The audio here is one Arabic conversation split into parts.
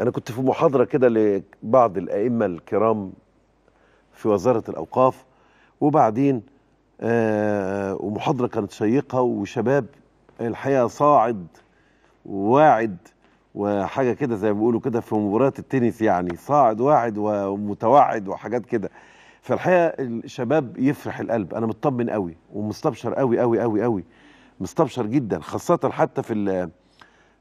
أنا كنت في محاضرة كده لبعض الأئمة الكرام في وزارة الأوقاف وبعدين آه ومحاضرة كانت شيقة وشباب الحقيقة صاعد وواعد وحاجة كده زي ما بيقولوا كده في مباراة التنس يعني صاعد واعد ومتوعد وحاجات كده فالحقيقة الشباب يفرح القلب أنا مطمن قوي ومستبشر قوي قوي قوي قوي مستبشر جدا خاصة حتى في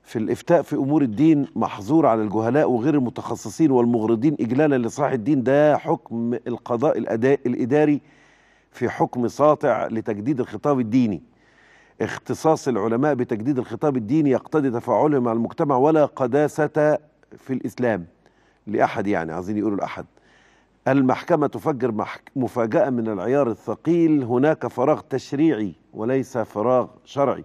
في الافتاء في امور الدين محظور على الجهلاء وغير المتخصصين والمغرضين اجلالا لصاحب الدين ده حكم القضاء الاداء الاداري في حكم ساطع لتجديد الخطاب الديني اختصاص العلماء بتجديد الخطاب الديني يقتضي تفاعلهم مع المجتمع ولا قداسه في الاسلام لاحد يعني عايزين يقولوا لاحد المحكمة تفجر محك... مفاجأة من العيار الثقيل هناك فراغ تشريعي وليس فراغ شرعي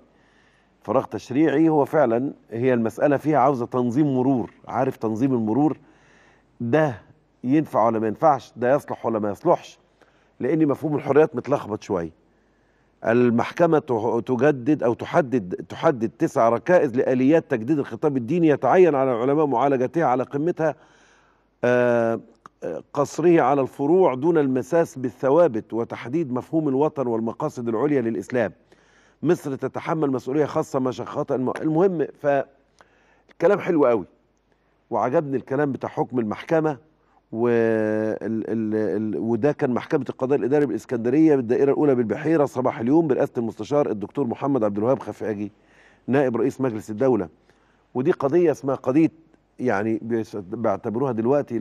فراغ تشريعي هو فعلا هي المسألة فيها عاوزة تنظيم مرور عارف تنظيم المرور ده ينفع ولا ما ينفعش ده يصلح ولا ما يصلحش لأن مفهوم الحريات متلخبط شوية المحكمة تجدد أو تحدد تحدد تسع ركائز لآليات تجديد الخطاب الديني يتعين على العلماء معالجتها على قمتها آه، قصره على الفروع دون المساس بالثوابت وتحديد مفهوم الوطن والمقاصد العليا للإسلام مصر تتحمل مسؤوليه خاصه ما خطأ المهم فالكلام حلو قوي وعجبني الكلام بتاع حكم المحكمه و ال ال ال وده كان محكمه القضاء الاداري بالاسكندريه بالدائره الاولى بالبحيره صباح اليوم برئاسه المستشار الدكتور محمد عبد الوهاب خفاجي نائب رئيس مجلس الدوله ودي قضيه اسمها قضيه يعني بيعتبروها دلوقتي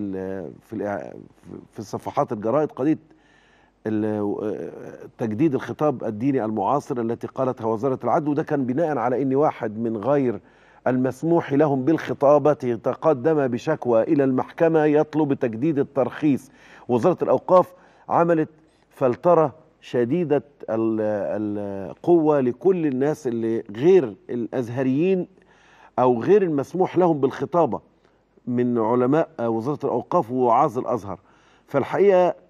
في في صفحات الجرائد قضيه تجديد الخطاب الديني المعاصر التي قالتها وزارة العدل وده كان بناء على أن واحد من غير المسموح لهم بالخطابة تقدم بشكوى إلى المحكمة يطلب تجديد الترخيص وزارة الأوقاف عملت فلترة شديدة القوة لكل الناس اللي غير الأزهريين أو غير المسموح لهم بالخطابة من علماء وزارة الأوقاف وعاز الأزهر فالحقيقة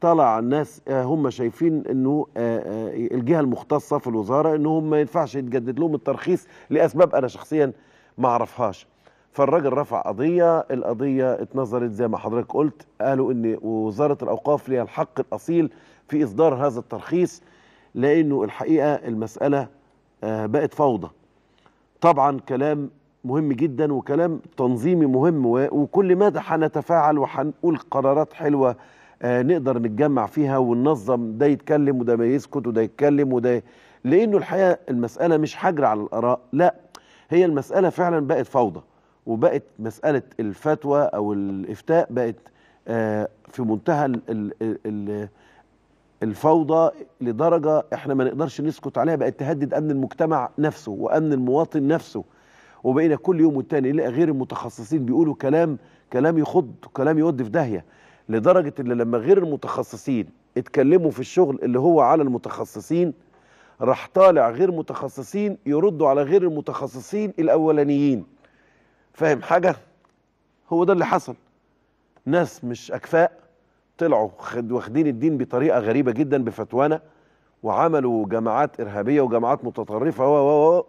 طلع الناس آه، هم شايفين انه آه، آه، الجهه المختصه في الوزاره انهم ما ينفعش يتجدد لهم الترخيص لاسباب انا شخصيا ما اعرفهاش فالراجل رفع قضيه القضيه اتنظرت زي ما حضرتك قلت قالوا ان وزاره الاوقاف ليها الحق الاصيل في اصدار هذا الترخيص لانه الحقيقه المساله بقت فوضى طبعا كلام مهم جدا وكلام تنظيمي مهم وكل ماذا هنتفاعل وهنقول قرارات حلوه آه، نقدر نتجمع فيها وننظم ده يتكلم وده ما يسكت وده يتكلم وده لانه الحقيقه المساله مش حجر على الاراء لا هي المساله فعلا بقت فوضى وبقت مساله الفتوى او الافتاء بقت آه، في منتهى الفوضى لدرجه احنا ما نقدرش نسكت عليها بقت تهدد امن المجتمع نفسه وامن المواطن نفسه وبقينا كل يوم والتاني نلاقي غير المتخصصين بيقولوا كلام كلام يخض كلام يودي في داهيه لدرجه ان لما غير المتخصصين اتكلموا في الشغل اللي هو على المتخصصين راح طالع غير متخصصين يردوا على غير المتخصصين الاولانيين فاهم حاجه هو ده اللي حصل ناس مش اكفاء طلعوا واخدين الدين بطريقه غريبه جدا بفتوانا وعملوا جماعات ارهابيه وجماعات متطرفه و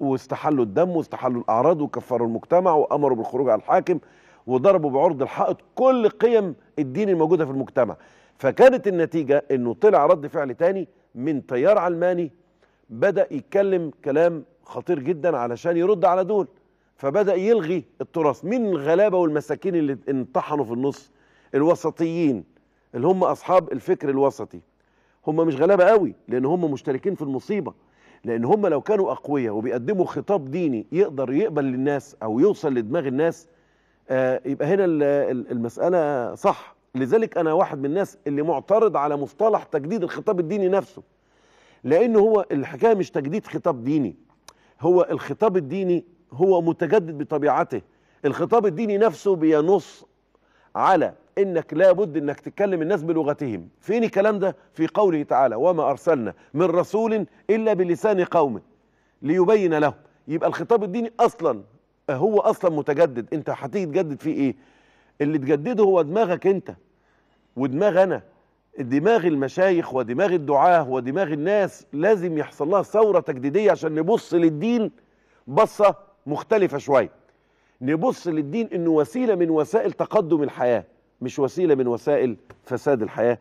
واستحلوا الدم واستحلوا الاعراض وكفروا المجتمع وامروا بالخروج على الحاكم وضربوا بعرض الحائط كل قيم الدين الموجوده في المجتمع فكانت النتيجه انه طلع رد فعل تاني من تيار علماني بدا يتكلم كلام خطير جدا علشان يرد على دول فبدا يلغي التراث مين الغلابه والمساكين اللي انطحنوا في النص الوسطيين اللي هم اصحاب الفكر الوسطي هم مش غلابه قوي لان هم مشتركين في المصيبه لان هم لو كانوا اقوياء وبيقدموا خطاب ديني يقدر يقبل للناس او يوصل لدماغ الناس آه، يبقى هنا المسألة صح لذلك أنا واحد من الناس اللي معترض على مصطلح تجديد الخطاب الديني نفسه لأن هو الحكاية مش تجديد خطاب ديني هو الخطاب الديني هو متجدد بطبيعته الخطاب الديني نفسه بينص على انك لابد انك تتكلم الناس بلغتهم فين الكلام ده في قوله تعالى وما ارسلنا من رسول الا بلسان قومه ليبين لهم يبقى الخطاب الديني اصلا هو اصلا متجدد انت هتيجي تجدد فيه ايه اللي تجدده هو دماغك انت ودماغ انا دماغ المشايخ ودماغ الدعاه ودماغ الناس لازم يحصل لها ثوره تجديديه عشان نبص للدين بصه مختلفه شويه نبص للدين انه وسيله من وسائل تقدم الحياه مش وسيله من وسائل فساد الحياه